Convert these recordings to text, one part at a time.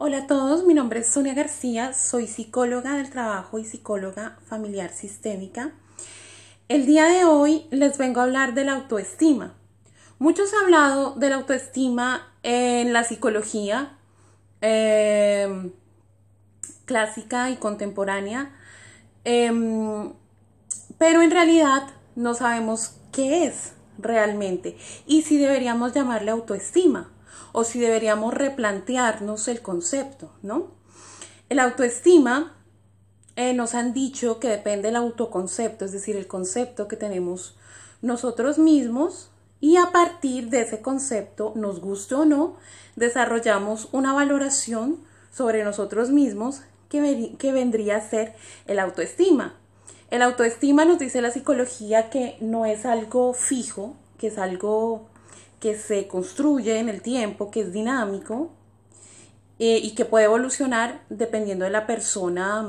Hola a todos, mi nombre es Sonia García, soy psicóloga del trabajo y psicóloga familiar sistémica. El día de hoy les vengo a hablar de la autoestima. Muchos han hablado de la autoestima en la psicología em, clásica y contemporánea, em, pero en realidad no sabemos qué es realmente y si deberíamos llamarle autoestima o si deberíamos replantearnos el concepto, ¿no? El autoestima eh, nos han dicho que depende del autoconcepto, es decir, el concepto que tenemos nosotros mismos y a partir de ese concepto, nos gusta o no, desarrollamos una valoración sobre nosotros mismos que vendría a ser el autoestima. El autoestima nos dice la psicología que no es algo fijo, que es algo que se construye en el tiempo, que es dinámico eh, y que puede evolucionar dependiendo de la persona,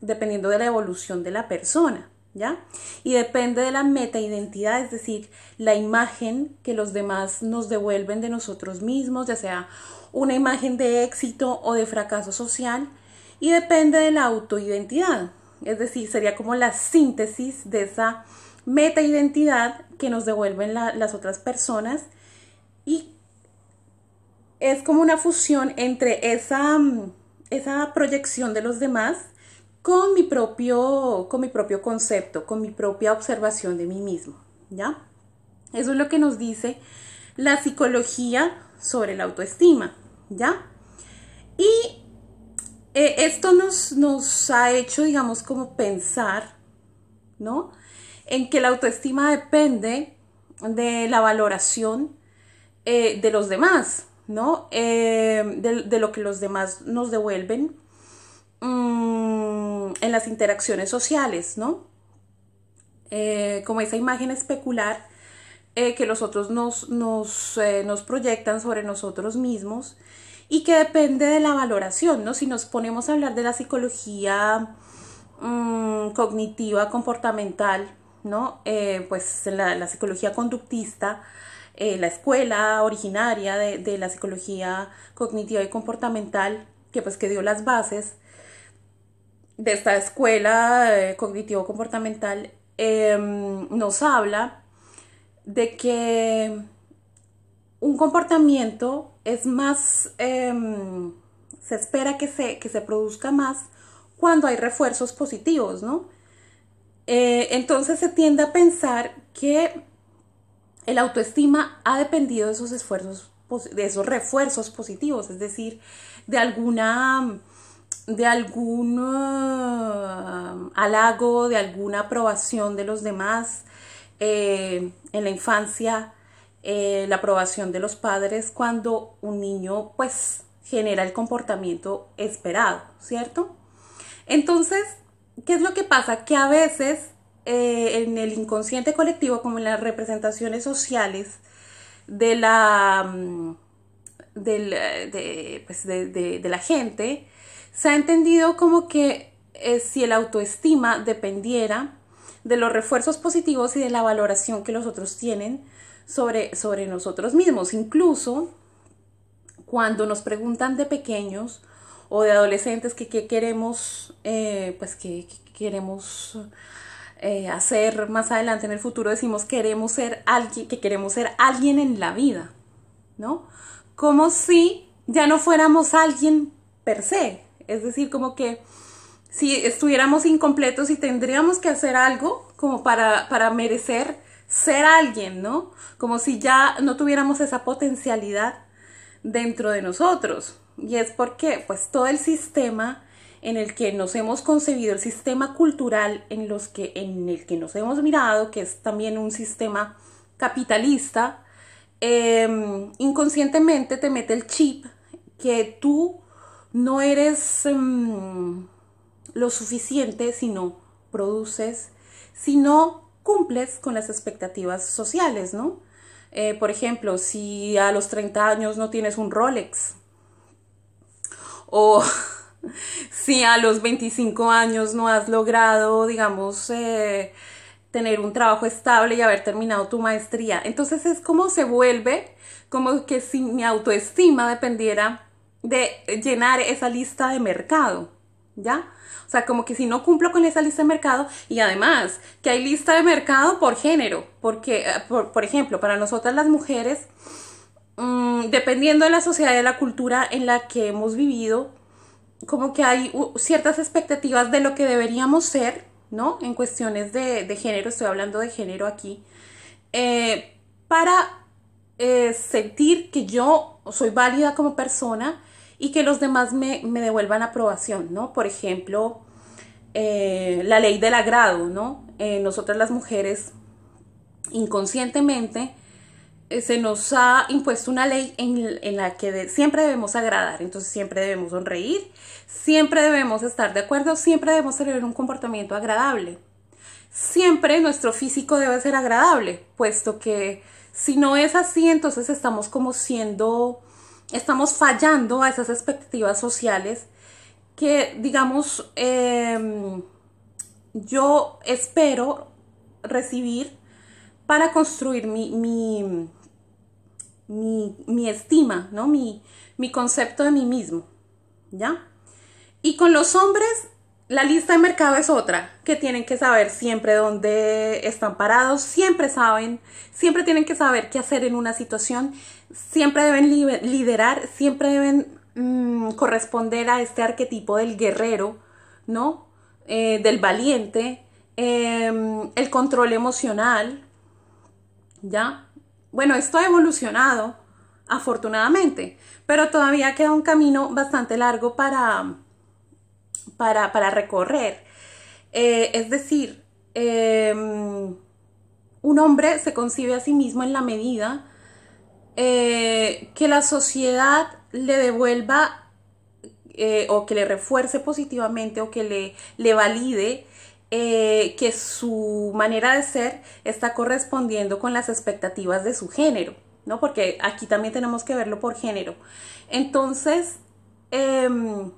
dependiendo de la evolución de la persona, ¿ya? Y depende de la meta-identidad, es decir, la imagen que los demás nos devuelven de nosotros mismos, ya sea una imagen de éxito o de fracaso social, y depende de la autoidentidad, es decir, sería como la síntesis de esa meta-identidad que nos devuelven las otras personas y es como una fusión entre esa, mm, esa proyección de los demás con mi, propio, con mi propio concepto, con mi propia observación de mí mismo, ¿ya? Eso es lo que nos dice la psicología sobre la autoestima, ¿ya? Y eh, esto nos, nos ha hecho, digamos, como pensar, ¿no? En que la autoestima depende de la valoración eh, de los demás, ¿no? Eh, de, lo que los demás nos devuelven mm, en las interacciones sociales, ¿no? Eh, como esa imagen especular que los otros nos, proyectan sobre nosotros mismos y que depende de la valoración, ¿no? Si nos ponemos a hablar de la psicología mm, cognitiva, comportamental, ¿no? pues la, la psicología conductista, eh, la escuela originaria de, la psicología cognitiva y comportamental, que pues que dio las bases de esta escuela eh, cognitivo-comportamental, em, nos habla de que un comportamiento es más, em, se espera que se, se produzca más cuando hay refuerzos positivos, ¿no? Eh, entonces se tiende a pensar que el autoestima ha dependido de esos esfuerzos, de esos refuerzos positivos, es decir, de alguna de algún eh, halago, de alguna aprobación de los demás eh, en la infancia, eh, la aprobación de los padres cuando un niño pues genera el comportamiento esperado, ¿cierto? Entonces, ¿qué es lo que pasa? Que a veces eh, en el inconsciente colectivo como en las representaciones sociales de la, mm, eh, de, pues, gente, se ha entendido como que eh, si el autoestima dependiera de los refuerzos positivos y de la valoración que los otros tienen sobre, sobre nosotros mismos. Incluso cuando nos preguntan de pequeños o de adolescentes que qué queremos, pues que, que queremos eh, hacer más adelante en el futuro, decimos queremos ser alguien, que queremos ser alguien en la vida, ¿no? Como si ya no fuéramos alguien per se, es decir, como que si estuviéramos incompletos y tendríamos que hacer algo como para, para merecer ser alguien, ¿no? Como si ya no tuviéramos esa potencialidad dentro de nosotros. Y es porque pues todo el sistema en el que nos hemos concebido el sistema cultural en, los que, en el que nos hemos mirado, que es también un sistema capitalista, em, inconscientemente te mete el chip que tú no eres em, lo suficiente si no produces, si no cumples con las expectativas sociales, ¿no? Eh, por ejemplo, si a los 30 años no tienes un Rolex o si a los 25 años no has logrado, digamos, eh, tener un trabajo estable y haber terminado tu maestría. Entonces es como se vuelve, como que si mi autoestima dependiera de llenar esa lista de mercado, ¿ya? O sea, como que si no cumplo con esa lista de mercado y además que hay lista de mercado por género, porque, eh, por, ejemplo, para nosotras las mujeres, mm, dependiendo de la sociedad y de la cultura en la que hemos vivido, como que hay ciertas expectativas de lo que deberíamos ser, ¿no? En cuestiones de, género, estoy hablando de género aquí, eh, para eh, sentir que yo soy válida como persona y que los demás me, devuelvan aprobación, ¿no? Por ejemplo, eh, la ley del agrado, ¿no? nosotras las mujeres inconscientemente eh, se nos ha impuesto una ley en, la que siempre debemos agradar, entonces siempre debemos sonreír, siempre debemos estar de acuerdo, siempre debemos tener un comportamiento agradable. Siempre nuestro físico debe ser agradable, puesto que si no es así, entonces estamos como siendo, estamos fallando a esas expectativas sociales que, digamos, em, yo espero recibir para construir mi, mi, mi, estima, ¿no? Mi, concepto de mí mismo, ¿ya? Y con los hombres, la lista de mercado es otra, que tienen que saber siempre dónde están parados, siempre saben, siempre tienen que saber qué hacer en una situación, siempre deben liderar, siempre deben mm, corresponder a este arquetipo del guerrero, ¿no? Eh, del valiente, em, el control emocional, ¿ya? Bueno, esto ha evolucionado, afortunadamente, pero todavía queda un camino bastante largo para, para, para recorrer. Eh, es decir, em, un hombre se concibe a sí mismo en la medida eh, que la sociedad le devuelva eh, o que le refuerce positivamente o que le, le valide eh, que su manera de ser está correspondiendo con las expectativas de su género, ¿no? Porque aquí también tenemos que verlo por género. Entonces, em,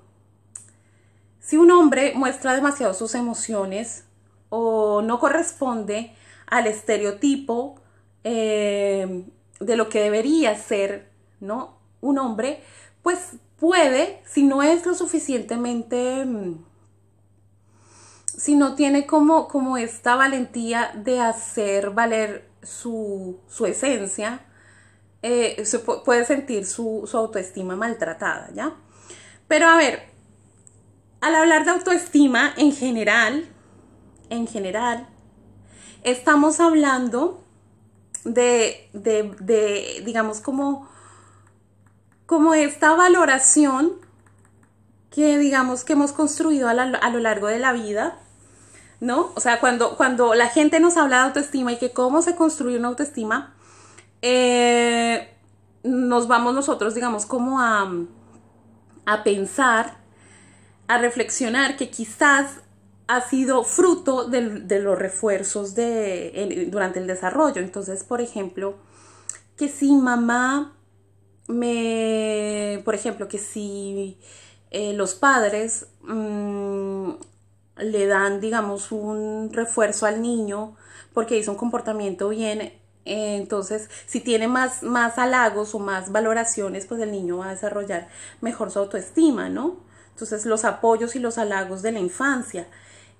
si un hombre muestra demasiado sus emociones o no corresponde al estereotipo em, de lo que debería ser, ¿no? Un hombre, pues puede, si no es lo suficientemente... Em, si no tiene como, como esta valentía de hacer valer su, esencia, eh, se puede sentir su, autoestima maltratada, ¿ya? Pero a ver, al hablar de autoestima en general, en general, estamos hablando de, digamos, como, como esta valoración que, digamos, que hemos construido a, lo largo de la vida ¿no? O sea, cuando, cuando la gente nos habla de autoestima y que cómo se construye una autoestima, eh, nos vamos nosotros, digamos, como a, a pensar, a reflexionar que quizás ha sido fruto de, los refuerzos de, durante el desarrollo. Entonces, por ejemplo, que si mamá me, por ejemplo, que si eh, los padres mm, le dan, digamos, un refuerzo al niño porque hizo un comportamiento bien eh, entonces, si tiene más, más halagos o más valoraciones, pues el niño va a desarrollar mejor su autoestima, ¿no? Entonces, los apoyos y los halagos de la infancia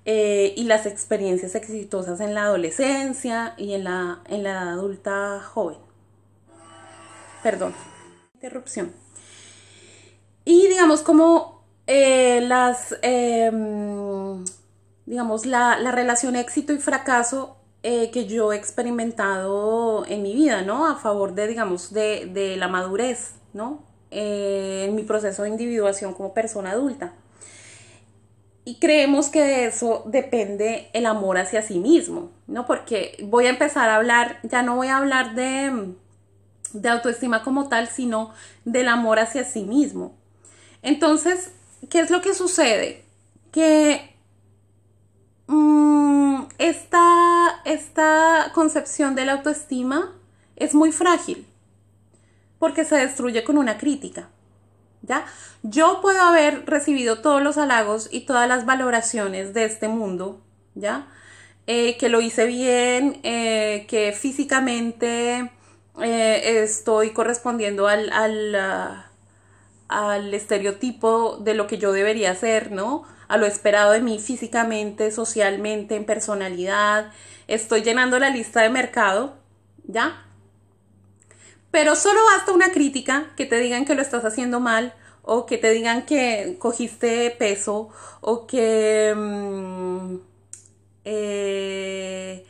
eh, y las experiencias exitosas en la adolescencia y en la, en la edad adulta joven. Perdón, interrupción. Y digamos como eh, las... Em, digamos, la, relación éxito y fracaso eh, que yo he experimentado en mi vida, ¿no? A favor de, digamos, de, la madurez, ¿no? Eh, en mi proceso de individuación como persona adulta. Y creemos que de eso depende el amor hacia sí mismo, ¿no? Porque voy a empezar a hablar, ya no voy a hablar de, de autoestima como tal, sino del amor hacia sí mismo. Entonces, ¿qué es lo que sucede? Que Mm, esta, esta concepción de la autoestima es muy frágil porque se destruye con una crítica. ¿Ya? Yo puedo haber recibido todos los halagos y todas las valoraciones de este mundo, ¿ya? Eh, que lo hice bien, eh, que físicamente eh, estoy correspondiendo al, ah, al estereotipo de lo que yo debería hacer, ¿no? A lo esperado de mí físicamente, socialmente, en personalidad. Estoy llenando la lista de mercado, ¿ya? Pero solo basta una crítica que te digan que lo estás haciendo mal o que te digan que cogiste peso o que mm, eh,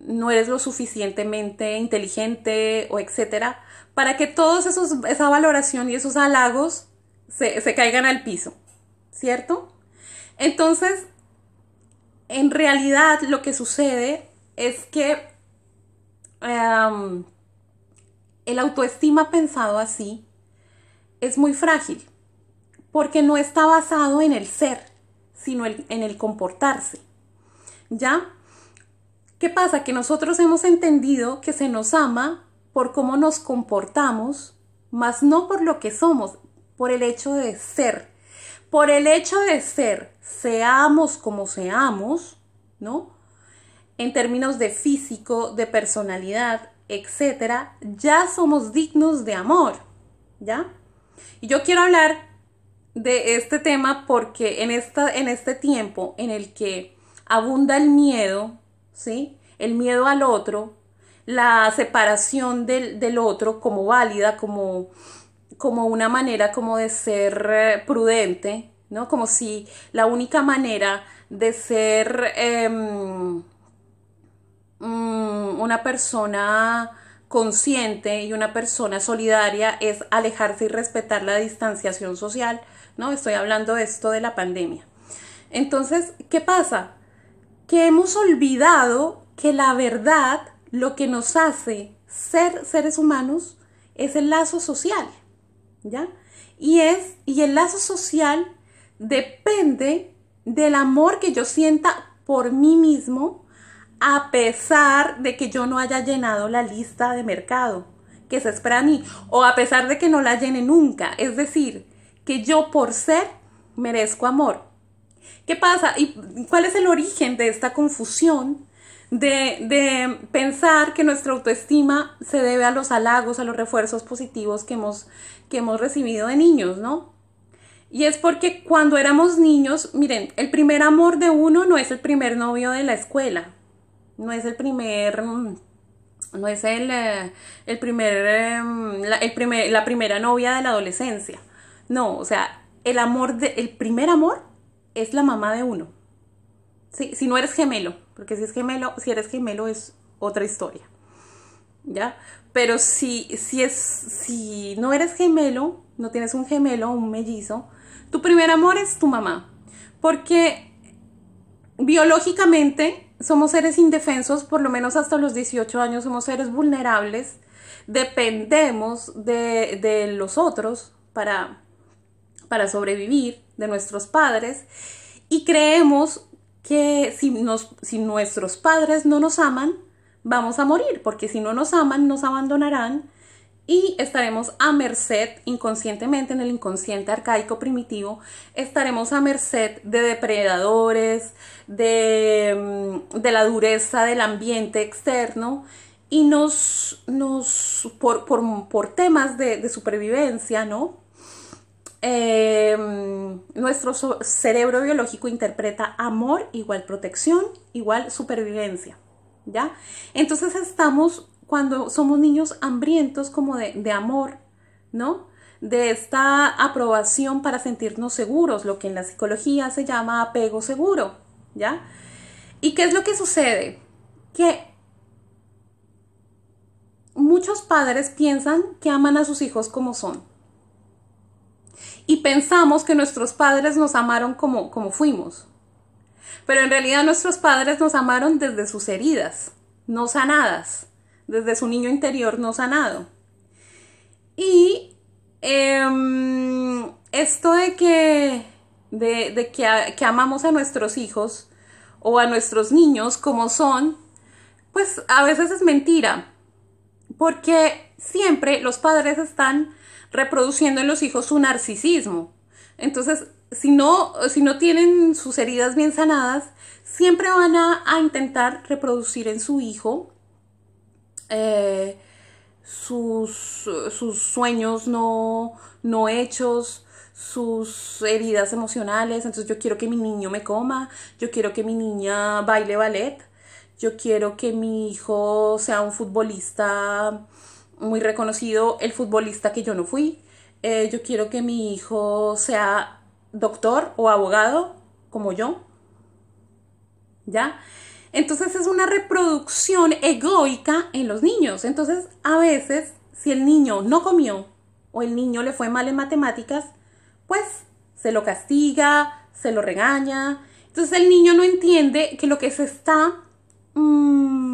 no eres lo suficientemente inteligente o etcétera para que todos esos, esa valoración y esos halagos se, caigan al piso, ¿cierto? Entonces, en realidad lo que sucede es que em, el autoestima pensado así es muy frágil, porque no está basado en el ser, sino en el comportarse. ¿Ya? ¿Qué pasa? Que nosotros hemos entendido que se nos ama por cómo nos comportamos, mas no por lo que somos, por el hecho de ser. Por el hecho de ser, seamos como seamos, ¿no? En términos de físico, de personalidad, etcétera, ya somos dignos de amor, ¿ya? Y yo quiero hablar de este tema porque en, esta, en este tiempo en el que abunda el miedo, ¿sí? El miedo al otro, la separación del, otro como válida, como, como una manera como de ser eh, prudente, ¿no? Como si la única manera de ser em, mm, una persona consciente y una persona solidaria es alejarse y respetar la distanciación social, ¿no? Estoy hablando de esto de la pandemia. Entonces, ¿qué pasa? Que hemos olvidado que la verdad lo que nos hace ser seres humanos es el lazo social, ¿ya? Y es y el lazo social depende del amor que yo sienta por mí mismo a pesar de que yo no haya llenado la lista de mercado que se espera a mí o a pesar de que no la llene nunca, es decir, que yo por ser merezco amor. ¿Qué pasa? ¿Y cuál es el origen de esta confusión de, pensar que nuestra autoestima se debe a los halagos, a los refuerzos positivos que hemos, que hemos recibido de niños, ¿no? Y es porque cuando éramos niños, miren, el primer amor de uno no es el primer novio de la escuela, no es el primer, no es el, eh, el primer, em, la, el primer, la primera novia de la adolescencia. No, o sea, el amor, de, el primer amor es la mamá de uno. Sí, si no eres gemelo, porque si es gemelo, si eres gemelo es otra historia. ¿Ya? Pero si, si, es, si no eres gemelo, no tienes un gemelo, un mellizo, tu primer amor es tu mamá. Porque biológicamente somos seres indefensos, por lo menos hasta los 18 años somos seres vulnerables, dependemos de, los otros para, para sobrevivir, de nuestros padres, y creemos que si, nos, si nuestros padres no nos aman, vamos a morir, porque si no nos aman, nos abandonarán y estaremos a merced inconscientemente en el inconsciente arcaico primitivo, estaremos a merced de depredadores, de, mm, de la dureza del ambiente externo y nos, nos por, por, temas de, de, supervivencia, ¿no? Em, nuestro cerebro biológico interpreta amor igual protección, igual supervivencia, ¿ya? Entonces estamos, cuando somos niños hambrientos como de, de amor, ¿no? De esta aprobación para sentirnos seguros, lo que en la psicología se llama apego seguro, ¿ya? ¿Y qué es lo que sucede? Que muchos padres piensan que aman a sus hijos como son y pensamos que nuestros padres nos amaron como, como fuimos. Pero en realidad nuestros padres nos amaron desde sus heridas, no sanadas, desde su niño interior no sanado. Y em, esto de que, de, que, que amamos a nuestros hijos o a nuestros niños como son, pues a veces es mentira, porque siempre los padres están reproduciendo en los hijos su narcisismo. Entonces, si no, si no tienen sus heridas bien sanadas, siempre van a, intentar reproducir en su hijo eh, sus, sus, sueños no, no hechos, sus heridas emocionales. Entonces yo quiero que mi niño me coma, yo quiero que mi niña baile ballet, yo quiero que mi hijo sea un futbolista muy reconocido el futbolista que yo no fui. Eh, yo quiero que mi hijo sea doctor o abogado como yo. ¿Ya? Entonces es una reproducción egoica en los niños. Entonces a veces si el niño no comió o el niño le fue mal en matemáticas, pues se lo castiga, se lo regaña. Entonces el niño no entiende que lo que se está... Mm,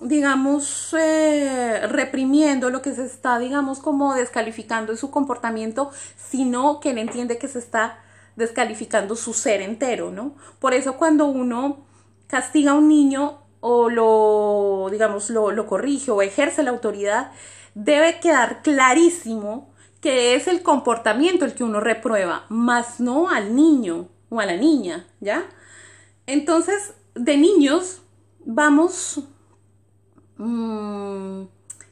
digamos, eh, reprimiendo lo que se está, digamos, como descalificando en su comportamiento, sino que él entiende que se está descalificando su ser entero, ¿no? Por eso cuando uno castiga a un niño o lo, digamos, lo, lo corrige o ejerce la autoridad, debe quedar clarísimo que es el comportamiento el que uno reprueba, más no al niño o a la niña, ¿ya? Entonces, de niños vamos Mm,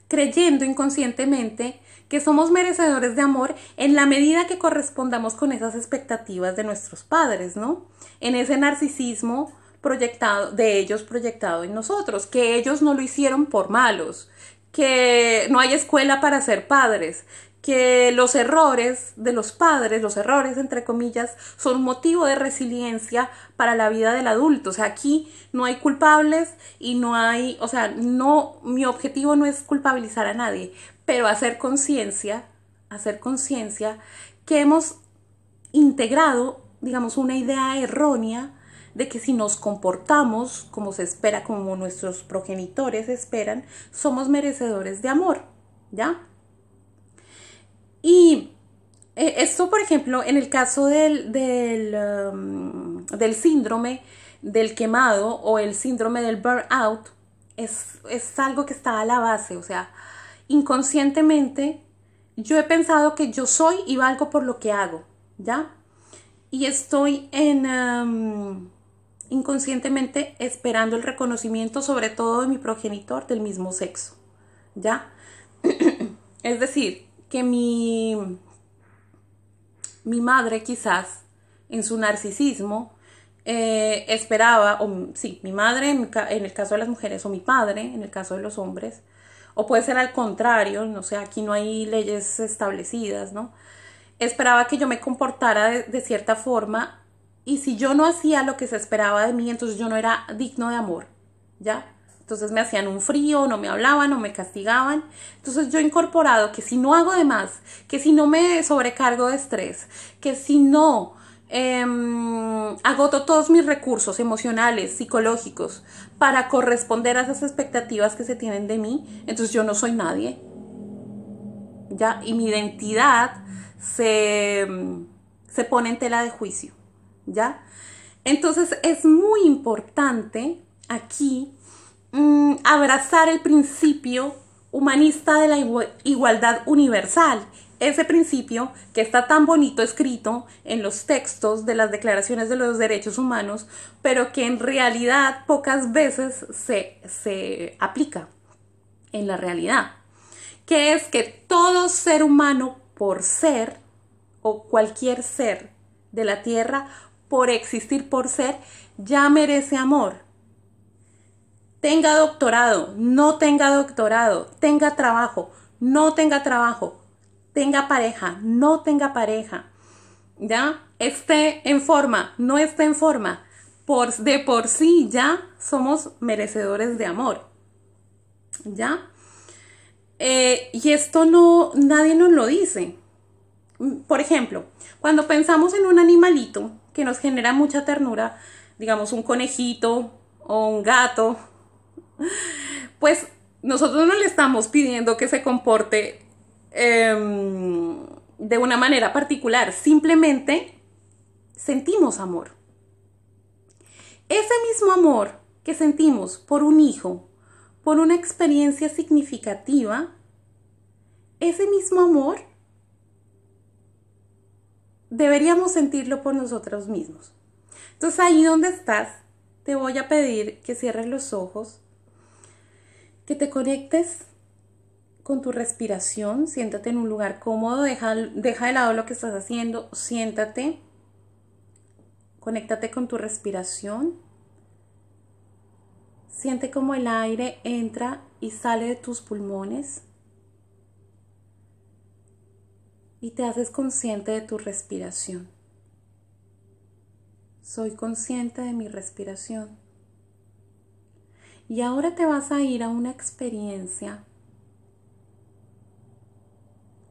creyendo inconscientemente que somos merecedores de amor en la medida que correspondamos con esas expectativas de nuestros padres, ¿no? En ese narcisismo proyectado, de ellos proyectado en nosotros, que ellos no lo hicieron por malos, que no hay escuela para ser padres, que los errores de los padres, los errores entre comillas, son motivo de resiliencia para la vida del adulto. O sea, aquí no hay culpables y no hay, o sea, no, mi objetivo no es culpabilizar a nadie, pero hacer conciencia, hacer conciencia que hemos integrado, digamos, una idea errónea de que si nos comportamos como se espera, como nuestros progenitores esperan, somos merecedores de amor, ¿ya? Y eh, esto, por ejemplo, en el caso um, del, síndrome del quemado o el síndrome del burnout, es, es algo que está a la base, o sea, inconscientemente yo he pensado que yo soy y valgo por lo que hago, ¿ya? Y estoy en um, inconscientemente esperando el reconocimiento, sobre todo de mi progenitor del mismo sexo, ¿ya? es decir, que mi, madre quizás en su narcisismo eh, esperaba, o sí, mi madre en, el caso de las mujeres o mi padre en el caso de los hombres, o puede ser al contrario, no sé, aquí no hay leyes establecidas, ¿no? Esperaba que yo me comportara de cierta forma y si yo no hacía lo que se esperaba de mí, entonces yo no era digno de amor, ¿ya? Entonces me hacían un frío, no me hablaban, no me castigaban. Entonces yo he incorporado que si no hago de más, que si no me sobrecargo de estrés, que si no em, agoto todos mis recursos emocionales, psicológicos, para corresponder a esas expectativas que se tienen de mí, entonces yo no soy nadie. Ya, y mi identidad se, em, se pone en tela de juicio. ¿Ya? Entonces es muy importante aquí Mm, abrazar el principio humanista de la igualdad universal, ese principio que está tan bonito escrito en los textos de las declaraciones de los derechos humanos, pero que en realidad pocas veces se aplica en la realidad, que es que todo ser humano por ser, o cualquier ser de la tierra, por existir por ser, ya merece amor tenga doctorado, no tenga doctorado, tenga trabajo, no tenga trabajo, tenga pareja, no tenga pareja, ¿ya? Esté en forma, no esté en forma, por, de por sí ya somos merecedores de amor, ¿ya? Eh, y esto no, nadie nos lo dice. Por ejemplo, cuando pensamos en un animalito que nos genera mucha ternura, digamos un conejito o un gato pues nosotros no le estamos pidiendo que se comporte em, de una manera particular, simplemente sentimos amor. Ese mismo amor que sentimos por un hijo, por una experiencia significativa, ese mismo amor deberíamos sentirlo por nosotros mismos. Entonces ahí donde estás, te voy a pedir que cierres los ojos que te conectes con tu respiración, siéntate en un lugar cómodo, deja, de lado lo que estás haciendo, siéntate, conéctate con tu respiración, siente como el aire entra y sale de tus pulmones y te haces consciente de tu respiración. Soy consciente de mi respiración. Y ahora te vas a ir a una experiencia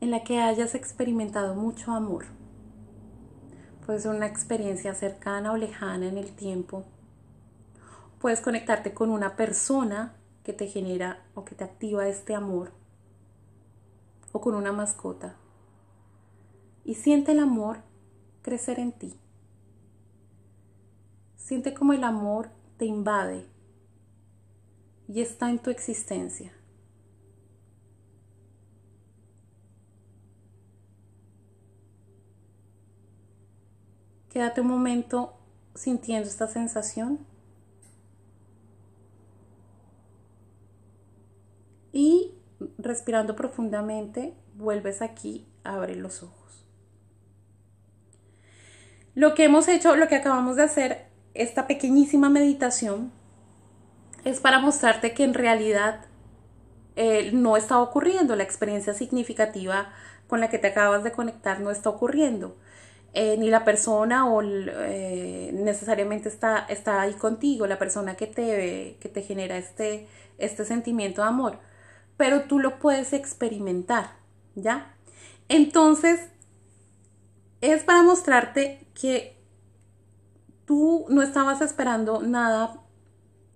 en la que hayas experimentado mucho amor. Puede ser una experiencia cercana o lejana en el tiempo. Puedes conectarte con una persona que te genera o que te activa este amor. O con una mascota. Y siente el amor crecer en ti. Siente como el amor te invade y está en tu existencia. Quédate un momento sintiendo esta sensación. Y respirando profundamente, vuelves aquí, abre los ojos. Lo que hemos hecho, lo que acabamos de hacer, esta pequeñísima meditación, es para mostrarte que en realidad eh, no está ocurriendo, la experiencia significativa con la que te acabas de conectar no está ocurriendo. Eh, ni la persona o eh, necesariamente está, está ahí contigo, la persona que te, que te genera este, este sentimiento de amor, pero tú lo puedes experimentar, ¿ya? Entonces, es para mostrarte que tú no estabas esperando nada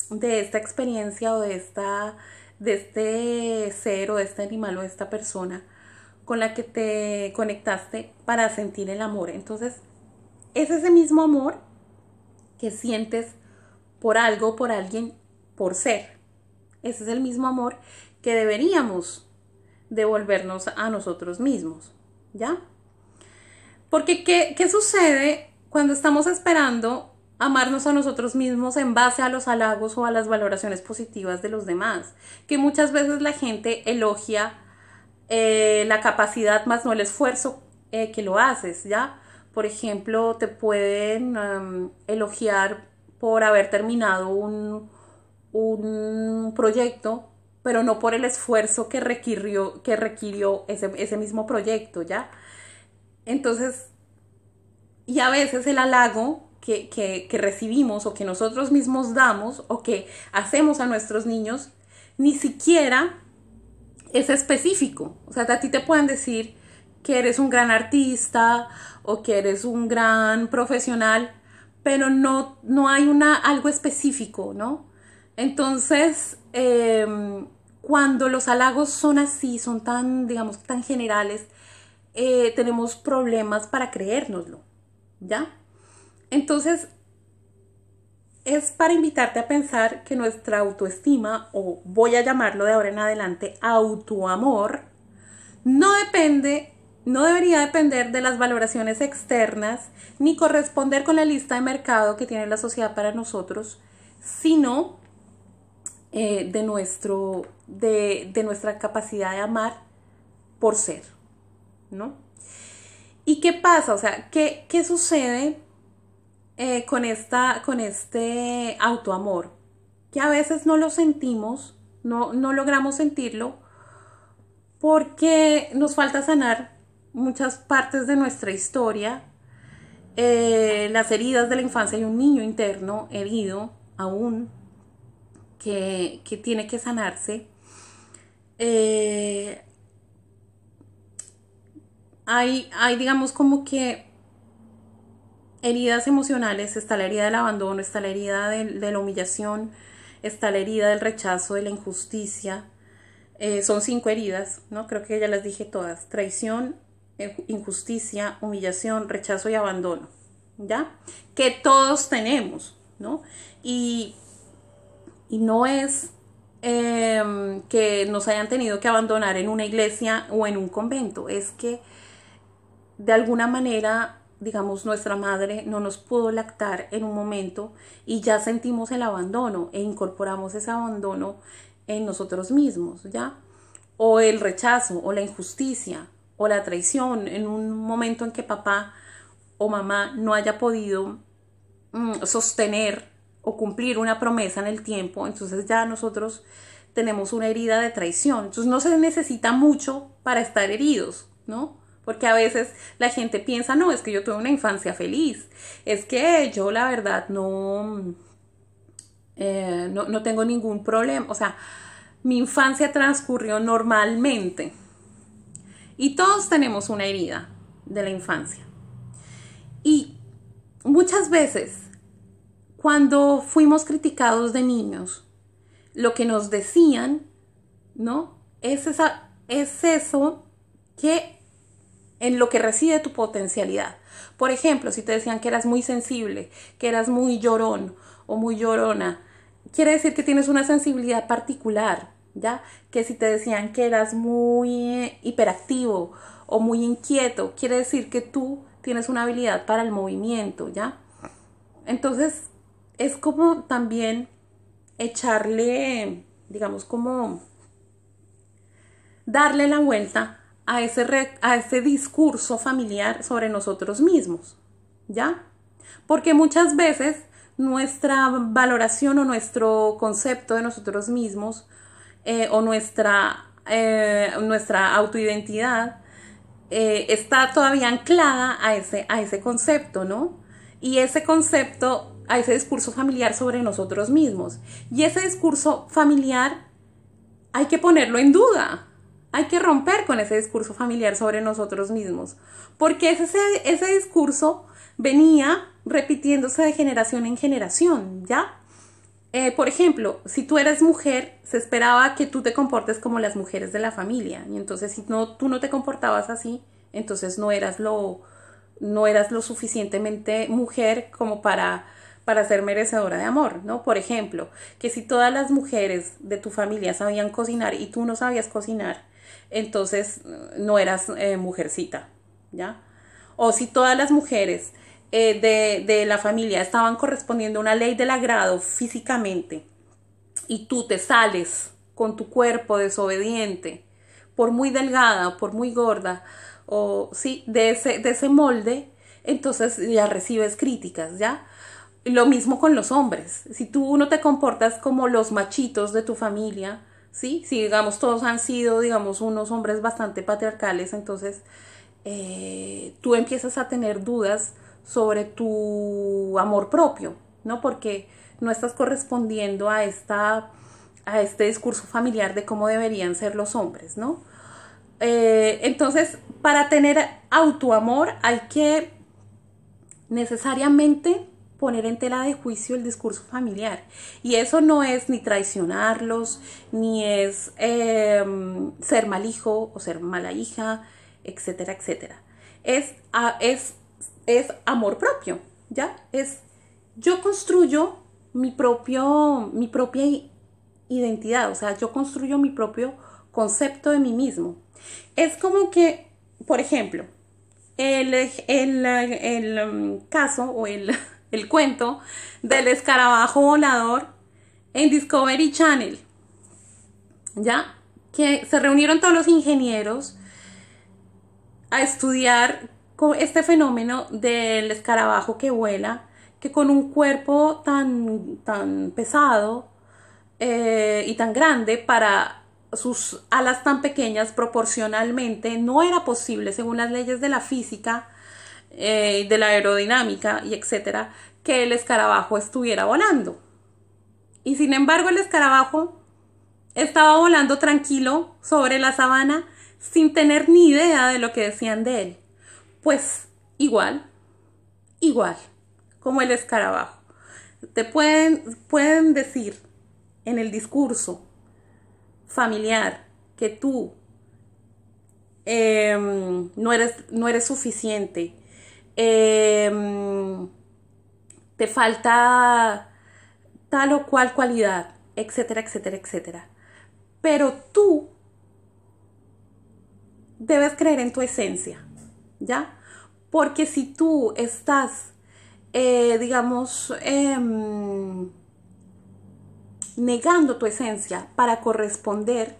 de esta experiencia o de, esta, de este ser o de este animal o de esta persona con la que te conectaste para sentir el amor. Entonces, es ese mismo amor que sientes por algo, por alguien, por ser. Ese es el mismo amor que deberíamos devolvernos a nosotros mismos, ¿ya? Porque ¿qué, qué sucede cuando estamos esperando amarnos a nosotros mismos en base a los halagos o a las valoraciones positivas de los demás, que muchas veces la gente elogia eh, la capacidad más no el esfuerzo eh, que lo haces, ¿ya? Por ejemplo, te pueden elogiar por haber terminado un, proyecto pero no por el esfuerzo que requirió, que requirió ese, ese, mismo proyecto, ¿ya? Entonces, y a veces el halago que, que, que recibimos o que nosotros mismos damos o que hacemos a nuestros niños, ni siquiera es específico. O sea, a ti te pueden decir que eres un gran artista o que eres un gran profesional, pero no, no hay una, algo específico, ¿no? Entonces, em, cuando los halagos son así, son tan, digamos, tan generales, eh, tenemos problemas para creérnoslo, ¿ya? Entonces, es para invitarte a pensar que nuestra autoestima, o voy a llamarlo de ahora en adelante autoamor, no depende, no debería depender de las valoraciones externas ni corresponder con la lista de mercado que tiene la sociedad para nosotros, sino eh, de, nuestro, de, nuestra capacidad de amar por ser, ¿no? ¿Y qué pasa? O sea, ¿qué, qué sucede? Eh, con, esta, con este autoamor, que a veces no lo sentimos, no, logramos sentirlo, porque nos falta sanar muchas partes de nuestra historia, eh, las heridas de la infancia y un niño interno herido aún que, tiene que sanarse. Eh, hay, hay, digamos, como que heridas emocionales, está la herida del abandono, está la herida de, la humillación, está la herida del rechazo, de la injusticia. Eh, son cinco heridas, ¿no? Creo que ya las dije todas. Traición, eh, injusticia, humillación, rechazo y abandono, ¿ya? Que todos tenemos, ¿no? Y, no es em, que nos hayan tenido que abandonar en una iglesia o en un convento, es que de alguna manera digamos, nuestra madre no nos pudo lactar en un momento y ya sentimos el abandono e incorporamos ese abandono en nosotros mismos, ¿ya? O el rechazo, o la injusticia, o la traición en un momento en que papá o mamá no haya podido mm, sostener o cumplir una promesa en el tiempo, entonces ya nosotros tenemos una herida de traición. Entonces no se necesita mucho para estar heridos, ¿no? Porque a veces la gente piensa, no, es que yo tuve una infancia feliz. Es que yo la verdad eh, no, no, tengo ningún problema. O sea, mi infancia transcurrió normalmente. Y todos tenemos una herida de la infancia. Y muchas veces, cuando fuimos criticados de niños, lo que nos decían, ¿no? Es, es eso que en lo que reside tu potencialidad. Por ejemplo, si te decían que eras muy sensible, que eras muy llorón o muy llorona, quiere decir que tienes una sensibilidad particular, ¿ya? Que si te decían que eras muy eh, hiperactivo o muy inquieto, quiere decir que tú tienes una habilidad para el movimiento, ¿ya? Entonces, es como también echarle, digamos, como darle la vuelta a ese, a ese discurso familiar sobre nosotros mismos, ¿ya? Porque muchas veces nuestra valoración o nuestro concepto de nosotros mismos eh, o nuestra, eh, nuestra autoidentidad eh, está todavía anclada a ese, a ese concepto, ¿no? Y ese concepto, a ese discurso familiar sobre nosotros mismos. Y ese discurso familiar hay que ponerlo en duda, hay que romper con ese discurso familiar sobre nosotros mismos, porque ese, ese discurso venía repitiéndose de generación en generación, ¿ya? Eh, por ejemplo, si tú eres mujer, se esperaba que tú te comportes como las mujeres de la familia, y entonces si no, tú no te comportabas así, entonces no eras lo, no eras lo suficientemente mujer como para para ser merecedora de amor, ¿no? Por ejemplo, que si todas las mujeres de tu familia sabían cocinar y tú no sabías cocinar, entonces no eras eh, mujercita, ¿ya? O si todas las mujeres eh, de, de la familia estaban correspondiendo a una ley del agrado físicamente y tú te sales con tu cuerpo desobediente, por muy delgada, por muy gorda, o sí, de ese, de ese molde, entonces ya recibes críticas, ¿ya? Lo mismo con los hombres. Si tú no te comportas como los machitos de tu familia, si, digamos, todos han sido, digamos, unos hombres bastante patriarcales, entonces eh, tú empiezas a tener dudas sobre tu amor propio, ¿no? Porque no estás correspondiendo a, esta, a este discurso familiar de cómo deberían ser los hombres, ¿no? Eh, entonces, para tener autoamor hay que necesariamente poner en tela de juicio el discurso familiar. Y eso no es ni traicionarlos, ni es em, ser mal hijo o ser mala hija, etcétera, etcétera. Es, es, es amor propio, ¿ya? Es yo construyo mi, propio, mi propia identidad, o sea, yo construyo mi propio concepto de mí mismo. Es como que, por ejemplo, el, el em, caso o el, el cuento del escarabajo volador en Discovery Channel. ¿Ya? Que se reunieron todos los ingenieros a estudiar este fenómeno del escarabajo que vuela, que con un cuerpo tan, tan pesado eh, y tan grande para sus alas tan pequeñas proporcionalmente no era posible, según las leyes de la física, eh, de la aerodinámica y etcétera, que el escarabajo estuviera volando. Y sin embargo, el escarabajo estaba volando tranquilo sobre la sabana sin tener ni idea de lo que decían de él. Pues igual, igual, como el escarabajo. Te pueden, pueden decir en el discurso familiar que tú em, no, eres, no eres suficiente, Em, te falta tal o cual cualidad, etcétera, etcétera, etcétera. Pero tú debes creer en tu esencia, ¿ya? Porque si tú estás, eh, digamos, em, negando tu esencia para corresponder,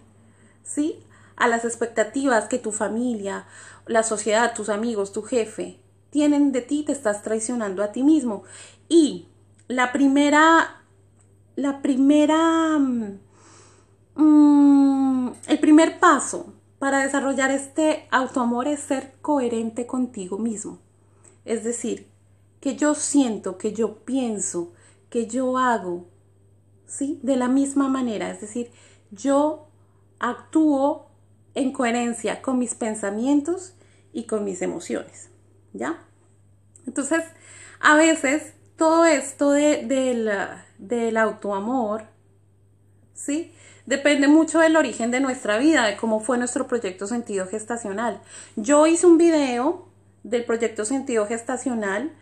¿sí? A las expectativas que tu familia, la sociedad, tus amigos, tu jefe tienen de ti, te estás traicionando a ti mismo. Y la primera, la primera, mm, mm, el primer paso para desarrollar este autoamor es ser coherente contigo mismo. Es decir, que yo siento, que yo pienso, que yo hago, ¿sí? De la misma manera, es decir, yo actúo en coherencia con mis pensamientos y con mis emociones. ¿ya? Entonces, a veces todo esto del, autoamor, ¿sí? Depende mucho del origen de nuestra vida, de cómo fue nuestro proyecto sentido gestacional. Yo hice un video del proyecto sentido gestacional,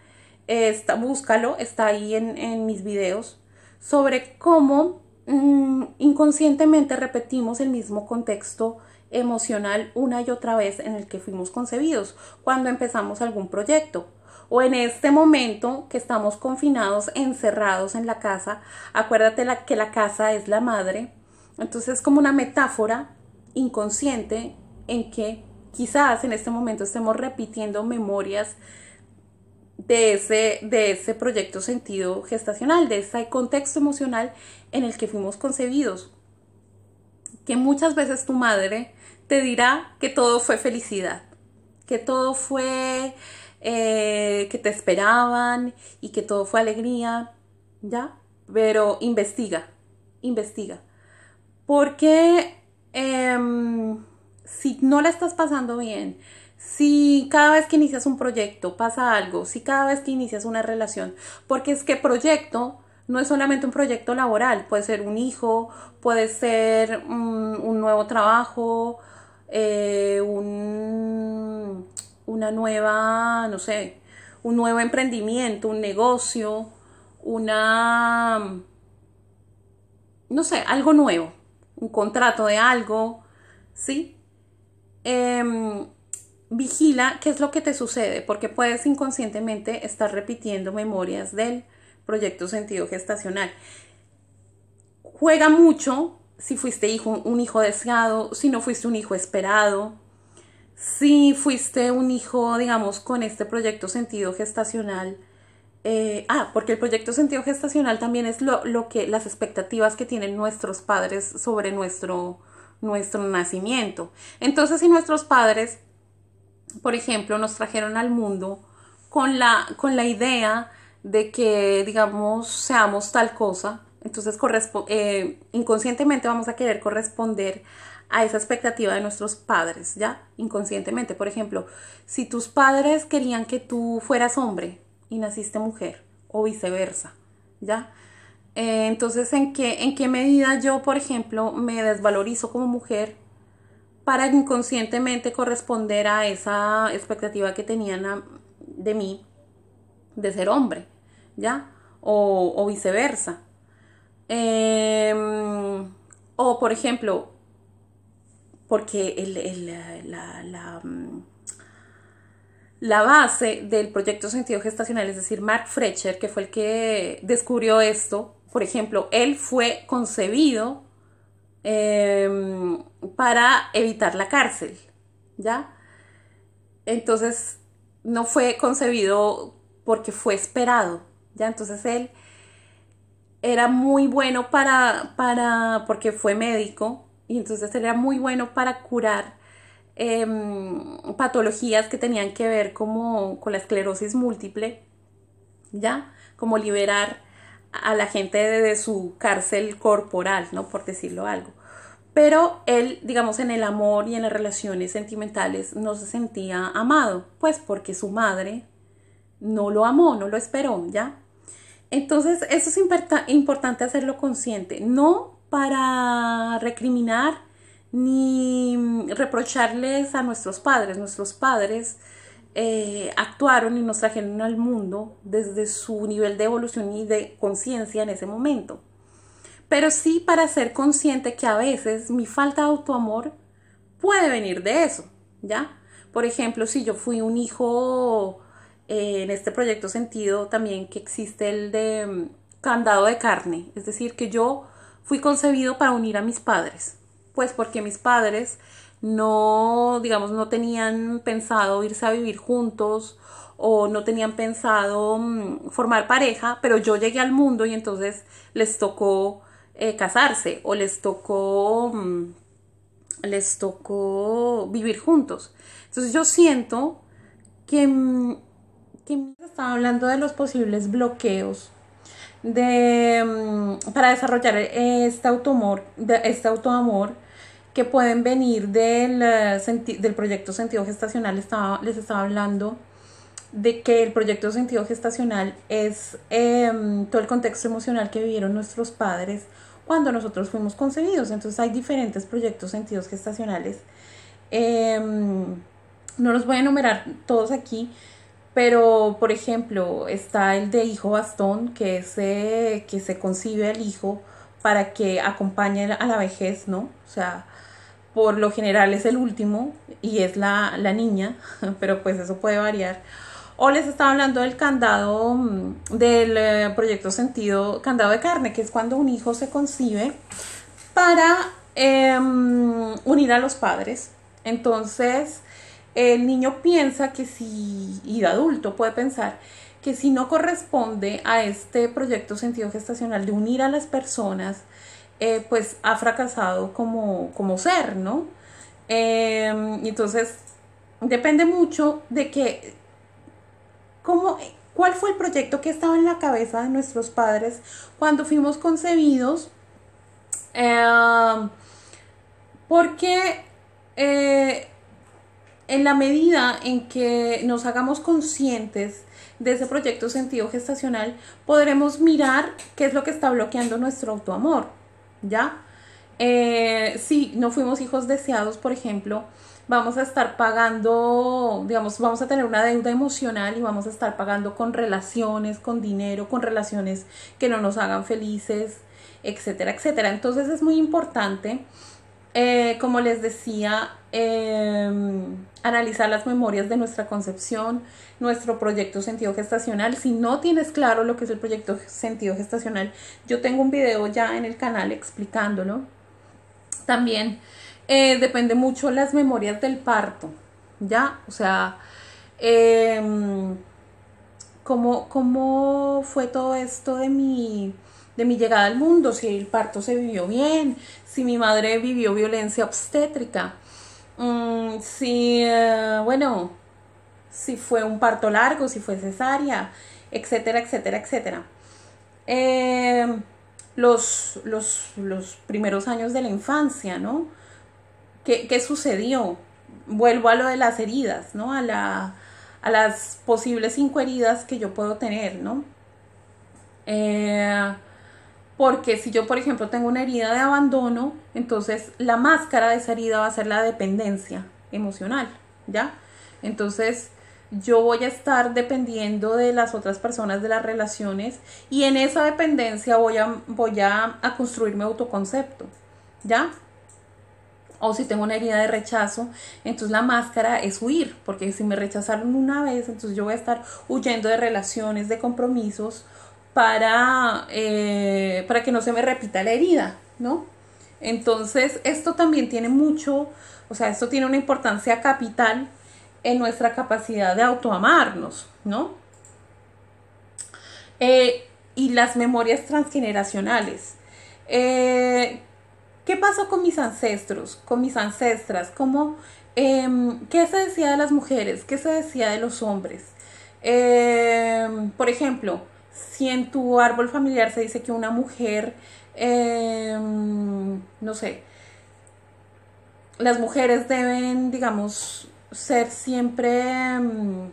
está, búscalo, está ahí en, mis videos, sobre cómo mm, inconscientemente repetimos el mismo contexto emocional una y otra vez en el que fuimos concebidos, cuando empezamos algún proyecto o en este momento que estamos confinados, encerrados en la casa. Acuérdate que la casa es la madre. Entonces es como una metáfora inconsciente en que quizás en este momento estemos repitiendo memorias de ese, de ese proyecto sentido gestacional, de ese contexto emocional en el que fuimos concebidos. Que muchas veces tu madre te dirá que todo fue felicidad, que todo fue eh, que te esperaban y que todo fue alegría, ¿ya? Pero investiga, investiga. Porque em, si no la estás pasando bien, si cada vez que inicias un proyecto pasa algo, si cada vez que inicias una relación, porque es que proyecto no es solamente un proyecto laboral, puede ser un hijo, puede ser mm, un nuevo trabajo, eh, un, una nueva, no sé, un nuevo emprendimiento, un negocio, una, no sé, algo nuevo, un contrato de algo, ¿sí? Em, vigila qué es lo que te sucede, porque puedes inconscientemente estar repitiendo memorias del proyecto sentido gestacional. Juega mucho si fuiste hijo, un hijo deseado, si no fuiste un hijo esperado, si fuiste un hijo, digamos, con este proyecto sentido gestacional. Eh, ah, porque el proyecto sentido gestacional también es lo, lo, que las expectativas que tienen nuestros padres sobre nuestro, nuestro nacimiento. Entonces, si nuestros padres, por ejemplo, nos trajeron al mundo con la, con la idea de que, digamos, seamos tal cosa, entonces, eh, inconscientemente vamos a querer corresponder a esa expectativa de nuestros padres, ¿ya? Inconscientemente. Por ejemplo, si tus padres querían que tú fueras hombre y naciste mujer, o viceversa, ¿ya? Eh, entonces, ¿en qué, ¿en qué medida yo, por ejemplo, me desvalorizo como mujer para inconscientemente corresponder a esa expectativa que tenían de mí de ser hombre, ¿ya? o, o viceversa. Em, o, por ejemplo, porque la, mm, la, base del proyecto sentido gestacional, es decir, Mark Fletcher, que fue el que descubrió esto, por ejemplo, él fue concebido em, para evitar la cárcel, ¿ya? Entonces, no fue concebido porque fue esperado, ¿ya? Entonces él era muy bueno para, para, porque fue médico, y entonces era muy bueno para curar em, patologías que tenían que ver como con la esclerosis múltiple, ¿ya? Como liberar a la gente de su cárcel corporal, ¿no? Por decirlo algo. Pero él, digamos, en el amor y en las relaciones sentimentales no se sentía amado, pues porque su madre no lo amó, no lo esperó, ¿ya? Entonces, eso es importante hacerlo consciente, no para recriminar ni reprocharles a nuestros padres. Nuestros padres eh, actuaron y nos trajeron al mundo desde su nivel de evolución y de conciencia en ese momento. Pero sí para ser consciente que a veces mi falta de autoamor puede venir de eso, ¿ya? Por ejemplo, si yo fui un hijo eh, en este proyecto sentido también que existe el de mm, candado de carne, es decir, que yo fui concebido para unir a mis padres, pues porque mis padres no, digamos, no tenían pensado irse a vivir juntos o no tenían pensado mm, formar pareja, pero yo llegué al mundo y entonces les tocó eh, casarse o les tocó, mm, les tocó vivir juntos. Entonces yo siento que estaba hablando de los posibles bloqueos de, mm, para desarrollar este automor, este autoamor que pueden venir del, del proyecto sentido gestacional. les estaba hablando de que el proyecto sentido gestacional es em, todo el contexto emocional que vivieron nuestros padres cuando nosotros fuimos concebidos. Entonces hay diferentes proyectos sentidos gestacionales. Em, no los voy a enumerar todos aquí, pero, por ejemplo, está el de hijo bastón, que es que se concibe al hijo para que acompañe a la vejez, ¿no? O sea, por lo general es el último y es la, niña, pero pues eso puede variar. O les estaba hablando del candado mm, del eh, proyecto sentido, candado de carne, que es cuando un hijo se concibe para em, unir a los padres. Entonces, el niño piensa que si, y de adulto puede pensar, que si no corresponde a este proyecto sentido gestacional de unir a las personas, eh, pues ha fracasado como, ser, ¿no? Em, entonces, depende mucho de que, cuál fue el proyecto que estaba en la cabeza de nuestros padres cuando fuimos concebidos, em, porque eh, en la medida en que nos hagamos conscientes de ese proyecto sentido gestacional, podremos mirar qué es lo que está bloqueando nuestro autoamor, ¿ya? Eh, si no fuimos hijos deseados, por ejemplo, vamos a estar pagando, digamos, vamos a tener una deuda emocional y vamos a estar pagando con relaciones, con dinero, con relaciones que no nos hagan felices, etcétera, etcétera. Entonces es muy importante eh, como les decía, em, analizar las memorias de nuestra concepción, nuestro proyecto sentido gestacional. Si no tienes claro lo que es el proyecto sentido gestacional, yo tengo un video ya en el canal explicándolo. También eh, depende mucho las memorias del parto, ¿ya? O sea, eh, ¿cómo, ¿cómo fue todo esto de mi de mi llegada al mundo, si el parto se vivió bien, si mi madre vivió violencia obstétrica, mm, si, eh, bueno, si fue un parto largo, si fue cesárea, etcétera, etcétera, etcétera. Eh, los, los, primeros años de la infancia, ¿no? ¿Qué, sucedió? Vuelvo a lo de las heridas, ¿no? A, la, a las posibles cinco heridas que yo puedo tener, ¿no? Eh, porque si yo, por ejemplo, tengo una herida de abandono, entonces la máscara de esa herida va a ser la dependencia emocional, ¿ya? Entonces yo voy a estar dependiendo de las otras personas, de las relaciones, y en esa dependencia voy a, voy a, construir mi autoconcepto, ¿ya? o si tengo una herida de rechazo, entonces la máscara es huir, porque si me rechazaron una vez, entonces yo voy a estar huyendo de relaciones, de compromisos eh, para, que no se me repita la herida, ¿no? Entonces, esto también tiene mucho, o sea, esto tiene una importancia capital en nuestra capacidad de autoamarnos, ¿no? Eh, y las memorias transgeneracionales. Eh, ¿Qué pasó con mis ancestros, con mis ancestras? ¿Cómo, em, ¿Qué se decía de las mujeres? ¿Qué se decía de los hombres? por ejemplo, si en tu árbol familiar se dice que una mujer, em, no sé, las mujeres deben, digamos, ser siempre em,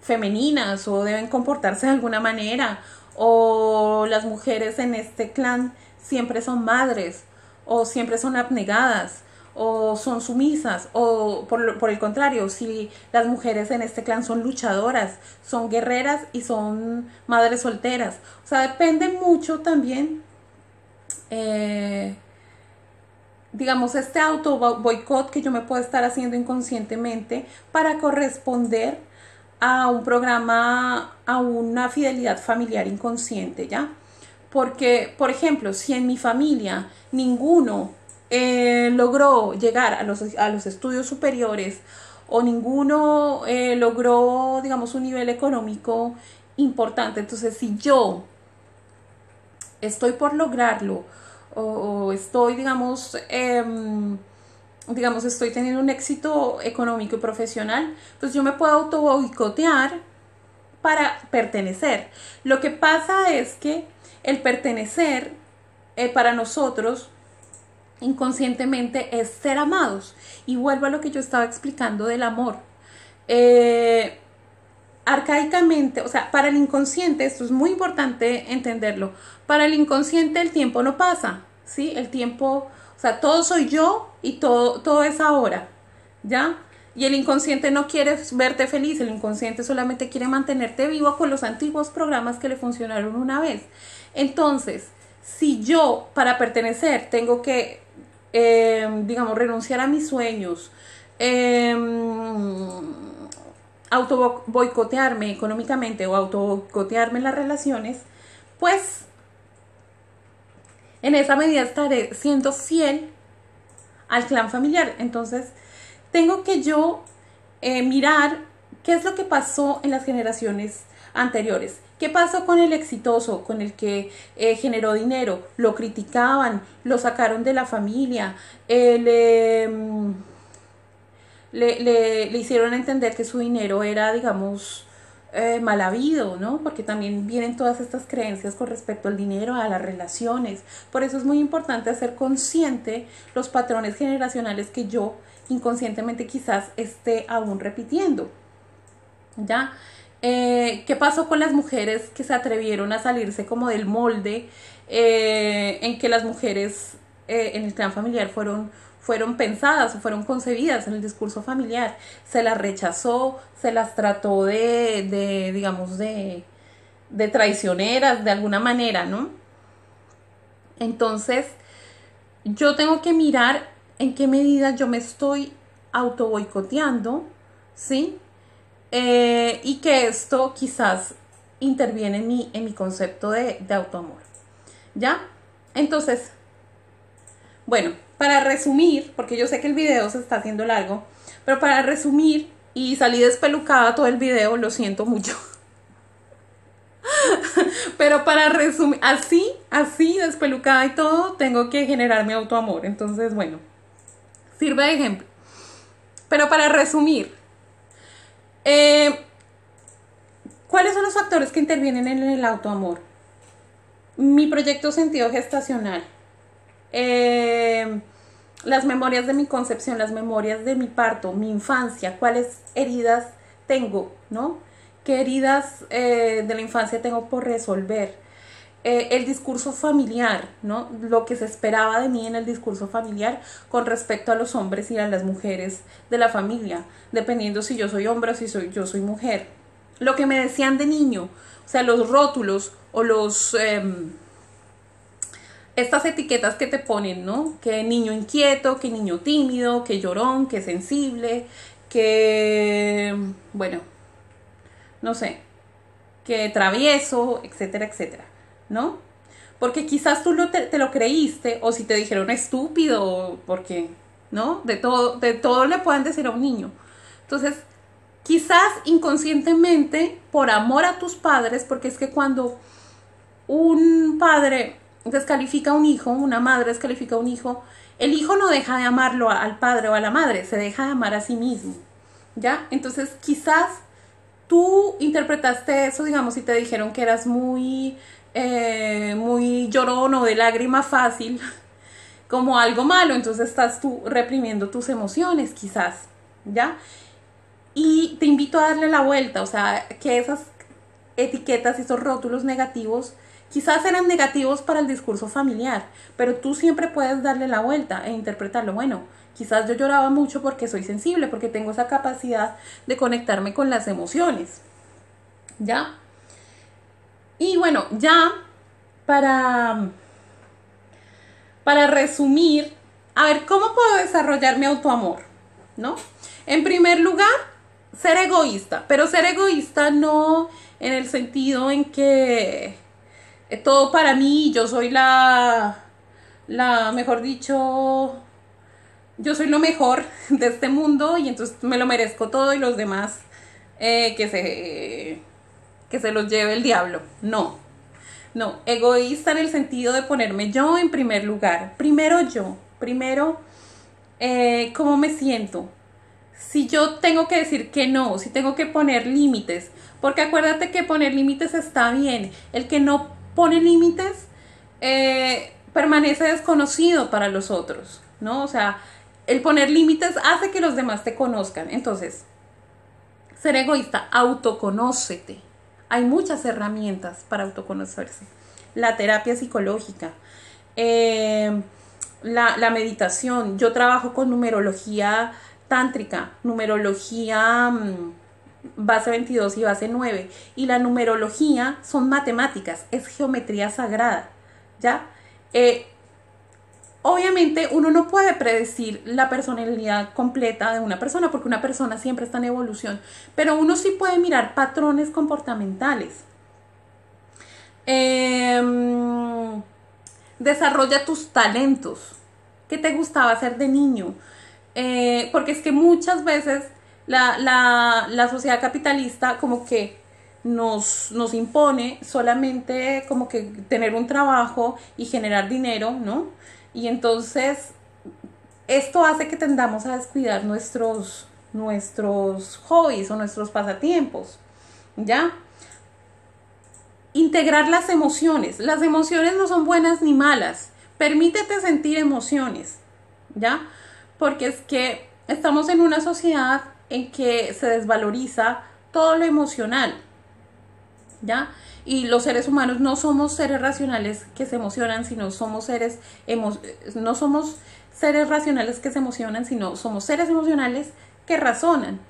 femeninas o deben comportarse de alguna manera, o las mujeres en este clan siempre son madres o siempre son abnegadas o son sumisas, o por, el contrario, si las mujeres en este clan son luchadoras, son guerreras y son madres solteras. O sea, depende mucho también, eh, digamos, este auto boicot que yo me puedo estar haciendo inconscientemente para corresponder a un programa, a una fidelidad familiar inconsciente, ¿ya? Porque, por ejemplo, si en mi familia ninguno eh, logró llegar a los, a los, estudios superiores o ninguno eh, logró, digamos, un nivel económico importante. Entonces, si yo estoy por lograrlo o, estoy, digamos, em, digamos, estoy teniendo un éxito económico y profesional, pues yo me puedo auto boicotear para pertenecer. Lo que pasa es que el pertenecer eh, para nosotros inconscientemente es ser amados. Y vuelvo a lo que yo estaba explicando del amor. Eh, arcaicamente, o sea, para el inconsciente, esto es muy importante entenderlo, para el inconsciente el tiempo no pasa, ¿sí? El tiempo, o sea, todo soy yo y todo, todo es ahora, ¿ya? Y el inconsciente no quiere verte feliz, el inconsciente solamente quiere mantenerte vivo con los antiguos programas que le funcionaron una vez. Entonces, si yo para pertenecer tengo que Em, digamos, renunciar a mis sueños, eh, boicotearme económicamente o auto en las relaciones, pues en esa medida estaré siendo fiel al clan familiar. Entonces, tengo que yo eh, mirar qué es lo que pasó en las generaciones anteriores, ¿Qué pasó con el exitoso, con el que eh, generó dinero? Lo criticaban, lo sacaron de la familia, eh, mm, le, hicieron entender que su dinero era, digamos, eh, mal habido, ¿no? Porque también vienen todas estas creencias con respecto al dinero, a las relaciones. Por eso es muy importante hacer consciente los patrones generacionales que yo inconscientemente quizás esté aún repitiendo. ¿Ya? Eh, ¿Qué pasó con las mujeres que se atrevieron a salirse como del molde eh, en que las mujeres eh, en el clan familiar fueron, fueron pensadas o fueron concebidas en el discurso familiar? Se las rechazó, se las trató de, de digamos, de, de traicioneras de alguna manera, ¿no? Entonces, yo tengo que mirar en qué medida yo me estoy auto boicoteando, ¿sí? Eh, y que esto quizás interviene en mi, en mi concepto de, de autoamor. ¿Ya? Entonces, bueno, para resumir, porque yo sé que el video se está haciendo largo, pero para resumir, y salí despelucada todo el video, lo siento mucho. Pero para resumir, así, así, despelucada y todo, tengo que generar mi autoamor. Entonces, bueno, sirve de ejemplo. Pero para resumir, eh, ¿Cuáles son los factores que intervienen en el autoamor? Mi proyecto sentido gestacional. Eh, las memorias de mi concepción, las memorias de mi parto, mi infancia, cuáles heridas tengo, ¿no? ¿Qué heridas eh, de la infancia tengo por resolver? Eh, el discurso familiar, ¿no? Lo que se esperaba de mí en el discurso familiar con respecto a los hombres y a las mujeres de la familia, dependiendo si yo soy hombre o si soy, yo soy mujer. Lo que me decían de niño, o sea, los rótulos o los... Em, estas etiquetas que te ponen, ¿no? Que niño inquieto, que niño tímido, que llorón, que sensible, que... bueno, no sé, que travieso, etcétera, etcétera. ¿no? Porque quizás tú te, lo creíste o si te dijeron estúpido, porque, ¿no? De todo, de todo le puedan decir a un niño. Entonces, quizás inconscientemente, por amor a tus padres, porque es que cuando un padre descalifica a un hijo, una madre descalifica a un hijo, el hijo no deja de amarlo al padre o a la madre, se deja de amar a sí mismo. ¿Ya? Entonces, quizás tú interpretaste eso, digamos, si te dijeron que eras muy eh, muy llorón o de lágrima fácil como algo malo, entonces estás tú reprimiendo tus emociones quizás, ¿ya? Y te invito a darle la vuelta, o sea, que esas etiquetas, esos rótulos negativos, quizás eran negativos para el discurso familiar, pero tú siempre puedes darle la vuelta e interpretarlo, bueno, quizás yo lloraba mucho porque soy sensible, porque tengo esa capacidad de conectarme con las emociones, ¿ya? Y bueno, ya para, para resumir, a ver, ¿cómo puedo desarrollar mi autoamor? ¿No? En primer lugar, ser egoísta, pero ser egoísta no en el sentido en que eh, todo para mí, yo soy la, la, mejor dicho, yo soy lo mejor de este mundo y entonces me lo merezco todo y los demás eh, que se que se los lleve el diablo. No. No, egoísta en el sentido de ponerme yo en primer lugar. Primero yo. Primero, eh, ¿cómo me siento? Si yo tengo que decir que no, si tengo que poner límites, porque acuérdate que poner límites está bien. El que no pone límites eh, permanece desconocido para los otros, ¿no? O sea, el poner límites hace que los demás te conozcan. Entonces, ser egoísta, autoconócete. Hay muchas herramientas para autoconocerse. La terapia psicológica, eh, la, meditación. Yo trabajo con numerología tántrica, numerología mm, base 22 y base 9. Y la numerología son matemáticas, es geometría sagrada. ¿Ya? Eh, Obviamente uno no puede predecir la personalidad completa de una persona porque una persona siempre está en evolución, pero uno sí puede mirar patrones comportamentales. Em, desarrolla tus talentos. ¿Qué te gustaba hacer de niño? Eh, porque es que muchas veces la, la sociedad capitalista como que nos, nos, impone solamente como que tener un trabajo y generar dinero, ¿no? Y entonces, esto hace que tendamos a descuidar nuestros, nuestros hobbies o nuestros pasatiempos, ¿ya? Integrar las emociones. Las emociones no son buenas ni malas. Permítete sentir emociones, ¿ya? Porque es que estamos en una sociedad en que se desvaloriza todo lo emocional, ¿ya? y los seres humanos no somos seres racionales que se emocionan, sino somos seres no somos seres racionales que se emocionan, sino somos seres emocionales que razonan.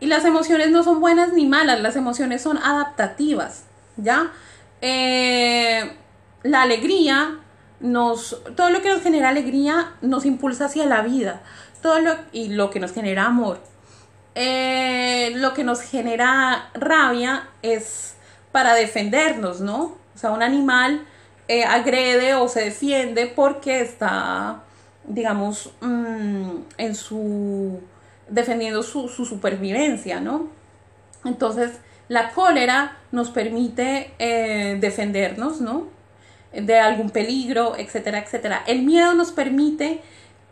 Y las emociones no son buenas ni malas, las emociones son adaptativas, ¿ya? Eh, la alegría nos todo lo que nos genera alegría nos impulsa hacia la vida, todo lo y lo que nos genera amor. Eh, lo que nos genera rabia es para defendernos, ¿no? O sea, un animal eh, agrede o se defiende porque está, digamos, mm, en su defendiendo su, supervivencia, ¿no? Entonces, la cólera nos permite eh, defendernos, ¿no? De algún peligro, etcétera, etcétera. El miedo nos permite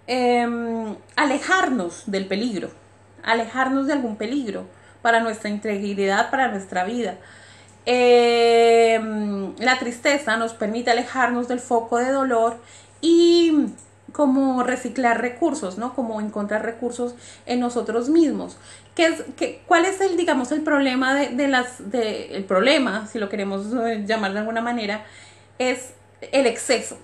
em, alejarnos del peligro, alejarnos de algún peligro para nuestra integridad, para nuestra vida. Em, la tristeza nos permite alejarnos del foco de dolor y como reciclar recursos, ¿no? Como encontrar recursos en nosotros mismos. ¿Qué es, ¿Cuál es el, digamos, el problema de, las, de, el problema, si lo queremos eh, llamar de alguna manera, es el exceso?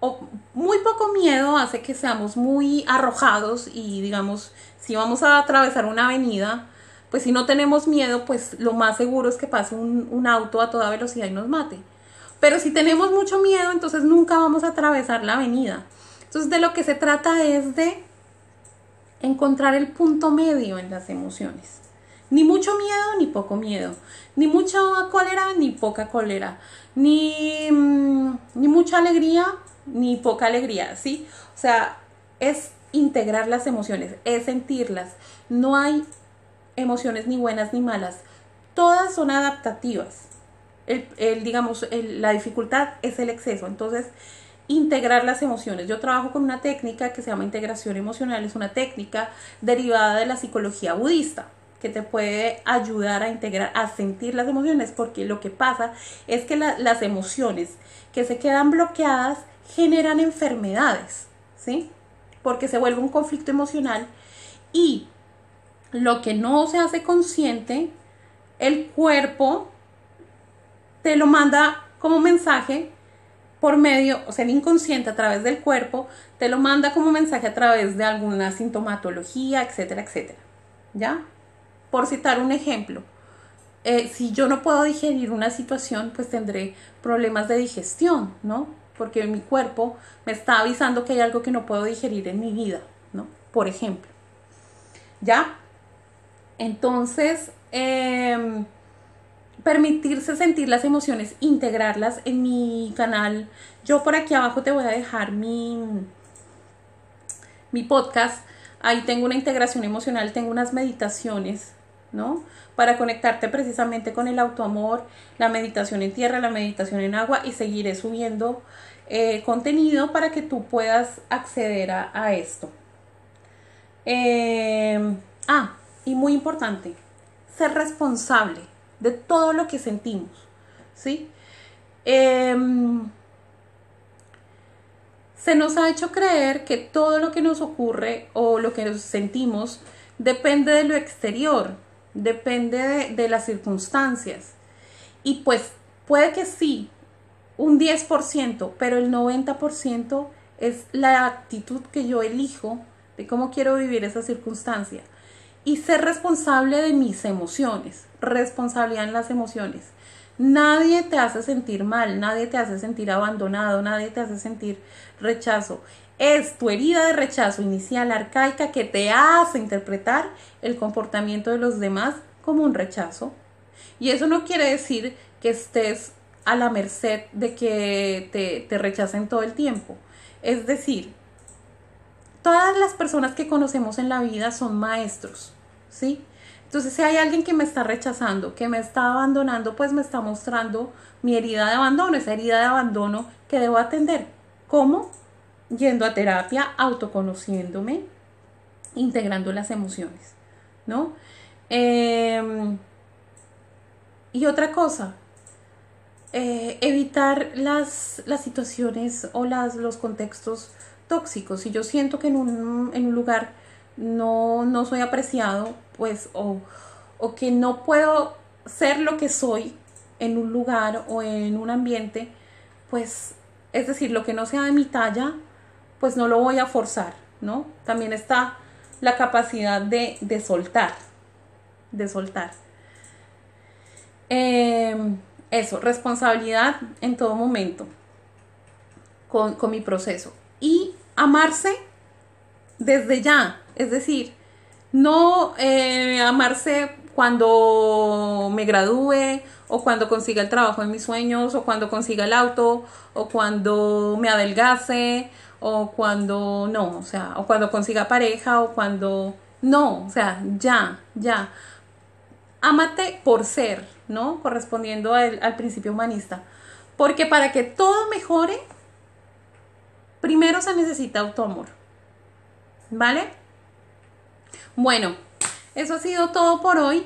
O muy poco miedo hace que seamos muy arrojados y, digamos, si vamos a atravesar una avenida, pues si no tenemos miedo, pues lo más seguro es que pase un, auto a toda velocidad y nos mate. Pero si tenemos mucho miedo, entonces nunca vamos a atravesar la avenida. Entonces de lo que se trata es de encontrar el punto medio en las emociones. Ni mucho miedo, ni poco miedo. Ni mucha cólera, ni poca cólera. Ni, mm, ni mucha alegría, ni poca alegría, ¿sí? O sea, es integrar las emociones, es sentirlas. No hay emociones ni buenas ni malas. Todas son adaptativas. El, digamos, la dificultad es el exceso. Entonces, integrar las emociones. Yo trabajo con una técnica que se llama integración emocional. Es una técnica derivada de la psicología budista que te puede ayudar a integrar, a sentir las emociones, porque lo que pasa es que las emociones que se quedan bloqueadas generan enfermedades, ¿sí? Porque se vuelve un conflicto emocional y lo que no se hace consciente, el cuerpo te lo manda como mensaje por medio, o sea, el inconsciente a través del cuerpo, te lo manda como mensaje a través de alguna sintomatología, etcétera, etcétera. ¿Ya? Por citar un ejemplo, eh, si yo no puedo digerir una situación, pues tendré problemas de digestión, ¿no? Porque mi cuerpo me está avisando que hay algo que no puedo digerir en mi vida, ¿no? Por ejemplo. ¿Ya? Entonces, em, permitirse sentir las emociones, integrarlas en mi canal. Yo por aquí abajo te voy a dejar mi, mi podcast. Ahí tengo una integración emocional, tengo unas meditaciones, ¿no? Para conectarte precisamente con el autoamor, la meditación en tierra, la meditación en agua y seguiré subiendo eh, contenido para que tú puedas acceder a, esto. Em, ah, y muy importante, ser responsable de todo lo que sentimos, ¿sí? Em, se nos ha hecho creer que todo lo que nos ocurre o lo que nos sentimos depende de lo exterior, depende de, de las circunstancias. Y pues puede que sí, un 10%, pero el 90% es la actitud que yo elijo de cómo quiero vivir esa circunstancia y ser responsable de mis emociones, responsabilidad en las emociones. Nadie te hace sentir mal, nadie te hace sentir abandonado, nadie te hace sentir rechazo. Es tu herida de rechazo inicial arcaica que te hace interpretar el comportamiento de los demás como un rechazo. Y eso no quiere decir que estés a la merced de que te, te rechacen todo el tiempo. Es decir, todas las personas que conocemos en la vida son maestros entonces, si hay alguien que me está rechazando, que me está abandonando, pues me está mostrando mi herida de abandono, esa herida de abandono que debo atender. ¿Cómo? Yendo a terapia, autoconociéndome, integrando las emociones, ¿no? Em, y otra cosa, eh, evitar las, situaciones o las, los contextos tóxicos. Si yo siento que en un, en un lugar no, no soy apreciado, pues, o, que no puedo ser lo que soy en un lugar o en un ambiente, pues, es decir, lo que no sea de mi talla, pues no lo voy a forzar, ¿no? También está la capacidad de, soltar, de soltar. Em, eso, responsabilidad en todo momento con, con mi proceso. Y amarse desde ya, es decir, no eh, amarse cuando me gradúe o cuando consiga el trabajo en mis sueños o cuando consiga el auto o cuando me adelgace o cuando no, o sea, o cuando consiga pareja o cuando no, o sea, ya, ya. Ámate por ser, ¿no? Correspondiendo al principio humanista. Porque para que todo mejore, primero se necesita autoamor. ¿Vale? Bueno, eso ha sido todo por hoy.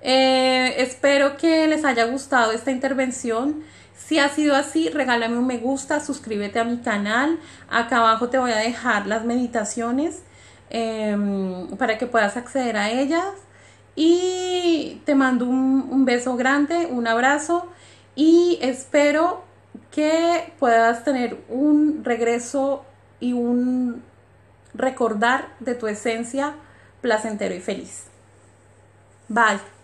Eh, espero que les haya gustado esta intervención. Si ha sido así, regálame un me gusta, suscríbete a mi canal. Acá abajo te voy a dejar las meditaciones em, para que puedas acceder a ellas. Y te mando un beso grande, un abrazo y espero que puedas tener un regreso y un recordar de tu esencia placentero y feliz. Bye.